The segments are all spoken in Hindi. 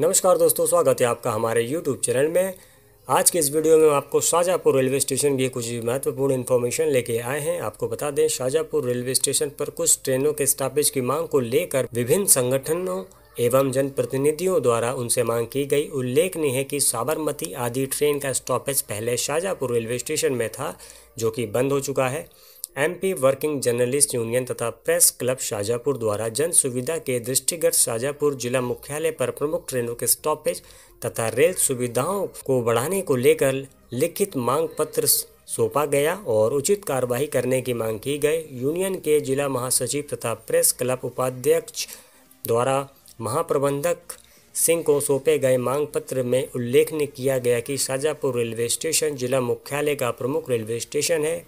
नमस्कार दोस्तों स्वागत है आपका हमारे यूट्यूब चैनल में आज के इस वीडियो में आपको शाहजहाँपुर रेलवे स्टेशन की कुछ महत्वपूर्ण इन्फॉर्मेशन लेके आए हैं आपको बता दें शाहजहाँपुर रेलवे स्टेशन पर कुछ ट्रेनों के स्टॉपेज की मांग को लेकर विभिन्न संगठनों एवं जनप्रतिनिधियों द्वारा उनसे मांग की गई उल्लेखनीय है कि साबरमती आदि ट्रेन का स्टॉपेज पहले शाहजहाँपुर रेलवे स्टेशन में था जो कि बंद हो चुका है एमपी वर्किंग जर्नलिस्ट यूनियन तथा प्रेस क्लब शाजापुर द्वारा जन सुविधा के दृष्टिगत शाजापुर जिला मुख्यालय पर प्रमुख ट्रेनों के स्टॉपेज तथा रेल सुविधाओं को बढ़ाने को लेकर लिखित मांग पत्र सौंपा गया और उचित कार्यवाही करने की मांग की गई यूनियन के जिला महासचिव तथा प्रेस क्लब उपाध्यक्ष द्वारा महाप्रबंधक सिंह को सौंपे गए मांग पत्र में उल्लेखनीय किया गया कि शाजापुर रेलवे स्टेशन जिला मुख्यालय का प्रमुख रेलवे स्टेशन है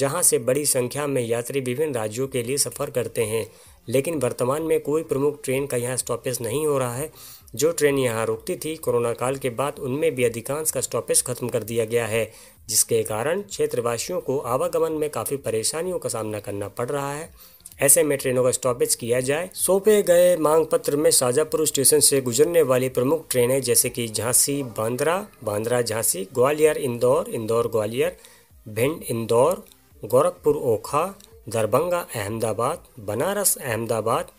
जहां से बड़ी संख्या में यात्री विभिन्न राज्यों के लिए सफ़र करते हैं लेकिन वर्तमान में कोई प्रमुख ट्रेन का यहाँ स्टॉपेज नहीं हो रहा है जो ट्रेन यहाँ रुकती थी कोरोना काल के बाद उनमें भी अधिकांश का स्टॉपेज खत्म कर दिया गया है जिसके कारण क्षेत्रवासियों को आवागमन में काफ़ी परेशानियों का सामना करना पड़ रहा है ऐसे में ट्रेनों का स्टॉपेज किया जाए सौंपे गए मांग पत्र में शाजापुर स्टेशन से गुजरने वाली प्रमुख ट्रेनें जैसे कि झांसी बांद्रा बांद्रा झांसी ग्वालियर इंदौर इंदौर ग्वालियर भिंड इंदौर गोरखपुर ओखा दरभंगा अहमदाबाद बनारस अहमदाबाद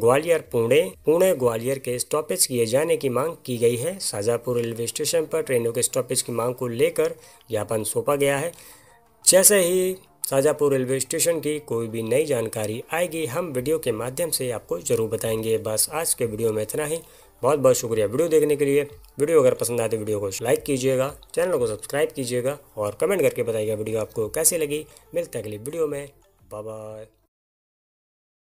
ग्वालियर पुणे पुणे ग्वालियर के स्टॉपेज किए जाने की मांग की गई है शाजापुर रेलवे स्टेशन पर ट्रेनों के स्टॉपेज की मांग को लेकर ज्ञापन सौंपा गया है जैसे ही शाजापुर रेलवे स्टेशन की कोई भी नई जानकारी आएगी हम वीडियो के माध्यम से आपको जरूर बताएंगे बस आज के वीडियो में इतना ही बहुत बहुत शुक्रिया वीडियो देखने के लिए वीडियो अगर पसंद आए तो वीडियो को लाइक कीजिएगा चैनल को सब्सक्राइब कीजिएगा और कमेंट करके बताइएगा वीडियो आपको कैसे लगी मिलते हैं अगली वीडियो में बाय बाय